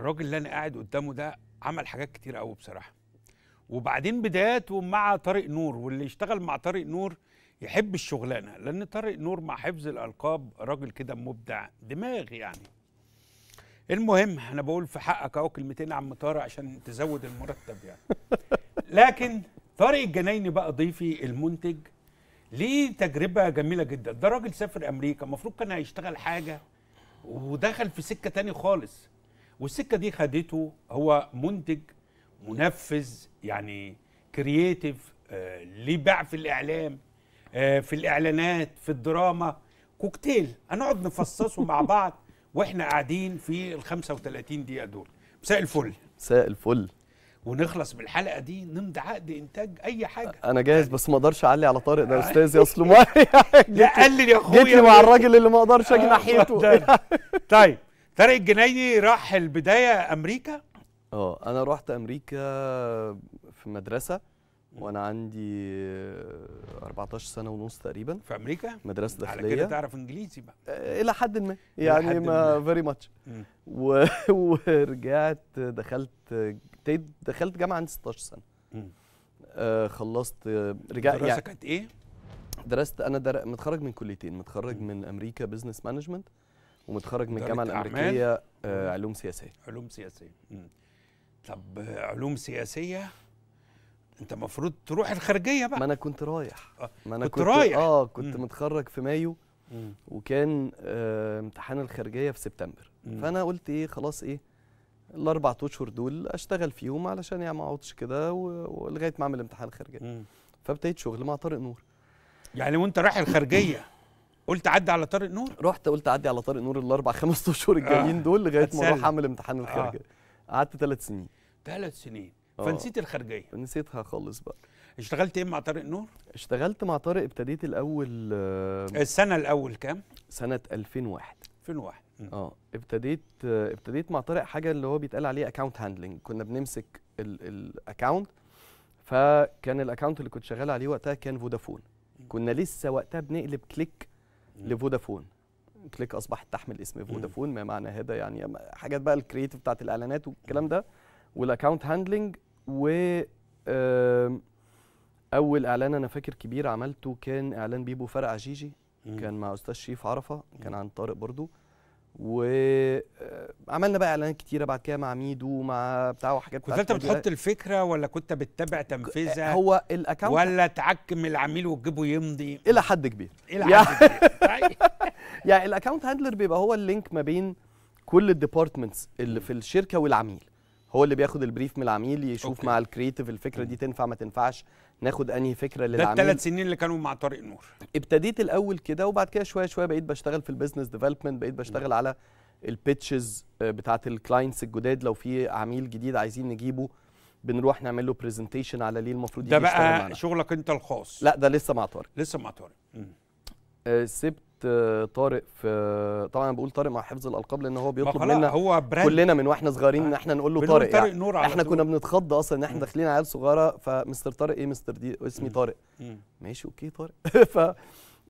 الراجل اللي انا قاعد قدامه ده عمل حاجات كتير قوي بصراحه وبعدين بداياته مع طارق نور واللي يشتغل مع طارق نور يحب الشغلانه لان طارق نور مع حفظ الالقاب راجل كده مبدع دماغ يعني المهم انا بقول في حقك اهو كلمتين عم طارق عشان تزود المرتب يعني لكن طارق الجنايني بقى ضيفي المنتج ليه تجربه جميله جدا ده راجل سافر امريكا المفروض كان هيشتغل حاجه ودخل في سكه تاني خالص والسكه دي خدته هو منتج منفذ يعني كرييتيف ليه باع في الاعلام آه، في الاعلانات في الدراما كوكتيل هنقعد نفصصه مع بعض واحنا قاعدين في ال 35 دقيقه دول مساء الفل مساء الفل ونخلص بالحلقه دي نمضي عقد انتاج اي حاجه انا جاهز بس ما اقدرش اعلي على طارق ده آه. استاذ يا اصل لا قلل يا اخويا جيت لي مع الراجل اللي ما اقدرش اجي آه، ناحيته طيب طارق الجنايدي راح البدايه امريكا اه انا رحت امريكا في مدرسه وانا عندي 14 سنه ونص تقريبا في امريكا مدرسه داخليه على كده تعرف انجليزي بقى آه، الى حد ما يعني ما فيري ماتش ورجعت دخلت دخلت جامعه عندي 16 سنه آه خلصت رجعت دراستك يعني كانت ايه درست انا در... متخرج من كليتين متخرج من امريكا بزنس مانجمنت ومتخرج من الجامعه الامريكيه آه علوم سياسيه علوم سياسيه مم. طب علوم سياسيه انت المفروض تروح الخارجيه بقى ما انا كنت رايح آه، ما انا كنت, كنت رايح اه كنت مم. متخرج في مايو مم. وكان آه امتحان الخارجيه في سبتمبر مم. فانا قلت ايه خلاص ايه الاربع اشهر دول اشتغل فيهم علشان يعني ما اقعدش كده ولغايه ما اعمل امتحان الخارجيه فابتديت شغل مع طارق نور يعني وانت رايح الخارجيه قلت عدي على طارق نور رحت قلت عدي على طارق نور الاربع خمس اشهر الجايين آه. دول لغايه ما اروح اعمل امتحان آه. الخارجيه آه. قعدت ثلاث سنين ثلاث سنين فنسيت الخارجيه نسيتها خالص بقى اشتغلت ايه مع طارق نور اشتغلت مع طارق ابتديت الاول آه السنه الاول كام سنه 2001 2001 اه ابتديت آه ابتديت مع طارق حاجه اللي هو بيتقال عليه اكونت هاندلنج كنا بنمسك الاكونت فكان الاكونت اللي كنت شغال عليه وقتها كان فودافون كنا لسه وقتها بنقلب كليك لفودافون كليك اصبحت تحمل اسم فودافون ما معنى هذا يعني حاجات بقى الكرييتيف بتاعت الاعلانات والكلام ده والاكونت هاندلنج و اول اعلان انا فاكر كبير عملته كان اعلان بيبو فرقع جيجي كان مع استاذ شريف عرفه كان عن طارق برضو وعملنا آه، بقى اعلانات كتيره بعد كده مع ميدو مع بتاع وحاجات كنت انت بتحط الفكره ولا كنت بتتابع تنفيذها آه، هو الاكونت ولا تعكم العميل وتجيبه يمضي الى حد كبير الى حد يعني كبير طيب. يعني الاكونت هاندلر بيبقى هو اللينك ما بين كل الديبارتمنتس اللي في الشركه والعميل هو اللي بياخد البريف من العميل يشوف أوكي. مع الكريتيف الفكره دي تنفع ما تنفعش ناخد انهي فكره للعميل ده الثلاث سنين اللي كانوا مع طارق نور ابتديت الاول كده وبعد كده شويه شويه بقيت بشتغل في البيزنس ديفلوبمنت بقيت بشتغل على البيتشز آه، بتاعه الكلاينتس الجداد لو في عميل جديد عايزين نجيبه بنروح نعمل له برزنتيشن على ليه المفروض ده بقى معنا. شغلك انت الخاص لا ده لسه مع طارق لسه مع طارق آه، سبت طارق في طبعا بقول طارق مع حفظ الالقاب لان هو بيطلب منا هو كلنا من واحنا صغيرين ان آه. احنا نقول له طارق, طارق يعني نور على احنا طول. كنا بنتخض اصلا ان احنا داخلين عيال صغيره فمستر طارق ايه مستر دي اسمي طارق ماشي اوكي طارق ف